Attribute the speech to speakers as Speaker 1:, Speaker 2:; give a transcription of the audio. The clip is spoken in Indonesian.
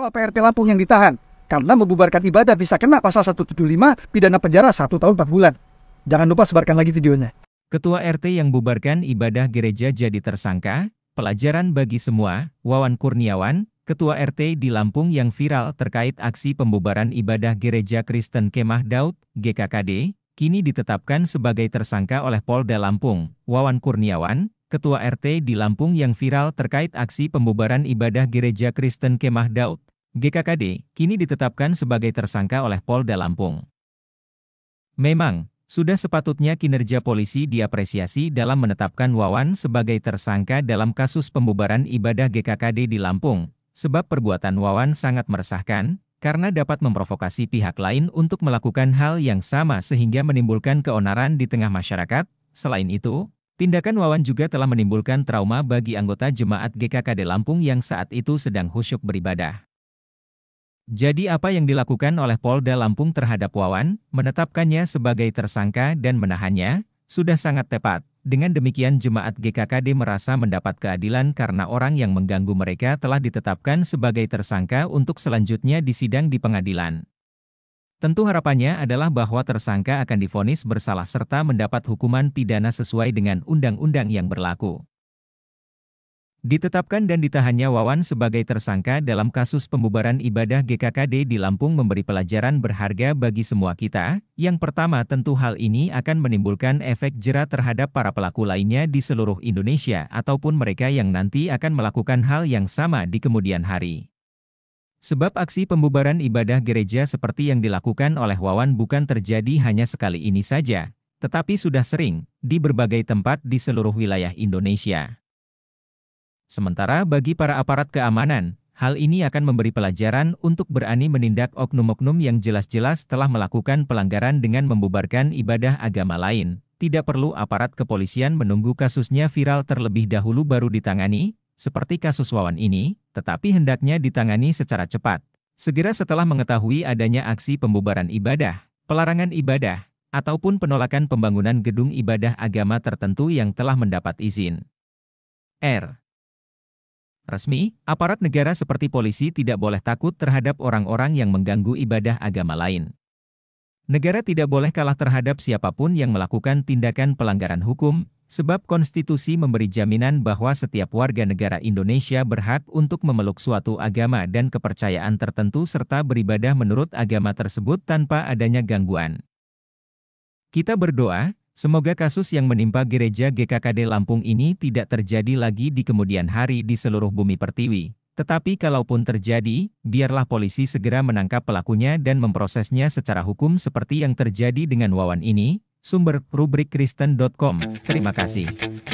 Speaker 1: ketua PRT Lampung yang ditahan karena membubarkan ibadah bisa kena pasal 175 pidana penjara 1 tahun 4 bulan. Jangan lupa sebarkan lagi videonya. Ketua RT yang bubarkan ibadah gereja jadi tersangka, pelajaran bagi semua, Wawan Kurniawan, Ketua RT di Lampung yang viral terkait aksi pembubaran ibadah gereja Kristen Kemah Daud, GKKD, kini ditetapkan sebagai tersangka oleh Polda Lampung. Wawan Kurniawan, Ketua RT di Lampung yang viral terkait aksi pembubaran ibadah gereja Kristen Kemah Daud, GKKD kini ditetapkan sebagai tersangka oleh Polda Lampung. Memang, sudah sepatutnya kinerja polisi diapresiasi dalam menetapkan Wawan sebagai tersangka dalam kasus pembubaran ibadah GKKD di Lampung, sebab perbuatan Wawan sangat meresahkan, karena dapat memprovokasi pihak lain untuk melakukan hal yang sama sehingga menimbulkan keonaran di tengah masyarakat. Selain itu, tindakan Wawan juga telah menimbulkan trauma bagi anggota jemaat GKKD Lampung yang saat itu sedang khusyuk beribadah. Jadi apa yang dilakukan oleh Polda Lampung terhadap Wawan, menetapkannya sebagai tersangka dan menahannya, sudah sangat tepat. Dengan demikian jemaat GKKD merasa mendapat keadilan karena orang yang mengganggu mereka telah ditetapkan sebagai tersangka untuk selanjutnya disidang di pengadilan. Tentu harapannya adalah bahwa tersangka akan difonis bersalah serta mendapat hukuman pidana sesuai dengan undang-undang yang berlaku. Ditetapkan dan ditahannya Wawan sebagai tersangka dalam kasus pembubaran ibadah GKKD di Lampung memberi pelajaran berharga bagi semua kita. Yang pertama tentu hal ini akan menimbulkan efek jera terhadap para pelaku lainnya di seluruh Indonesia ataupun mereka yang nanti akan melakukan hal yang sama di kemudian hari. Sebab aksi pembubaran ibadah gereja seperti yang dilakukan oleh Wawan bukan terjadi hanya sekali ini saja, tetapi sudah sering, di berbagai tempat di seluruh wilayah Indonesia. Sementara bagi para aparat keamanan, hal ini akan memberi pelajaran untuk berani menindak oknum-oknum yang jelas-jelas telah melakukan pelanggaran dengan membubarkan ibadah agama lain. Tidak perlu aparat kepolisian menunggu kasusnya viral terlebih dahulu baru ditangani, seperti kasus Wawan ini, tetapi hendaknya ditangani secara cepat. Segera setelah mengetahui adanya aksi pembubaran ibadah, pelarangan ibadah, ataupun penolakan pembangunan gedung ibadah agama tertentu yang telah mendapat izin. R resmi, aparat negara seperti polisi tidak boleh takut terhadap orang-orang yang mengganggu ibadah agama lain. Negara tidak boleh kalah terhadap siapapun yang melakukan tindakan pelanggaran hukum, sebab konstitusi memberi jaminan bahwa setiap warga negara Indonesia berhak untuk memeluk suatu agama dan kepercayaan tertentu serta beribadah menurut agama tersebut tanpa adanya gangguan. Kita berdoa, Semoga kasus yang menimpa gereja GKKD Lampung ini tidak terjadi lagi di kemudian hari di seluruh bumi pertiwi. Tetapi kalaupun terjadi, biarlah polisi segera menangkap pelakunya dan memprosesnya secara hukum seperti yang terjadi dengan Wawan ini. Sumber rubrik kristen.com. Terima kasih.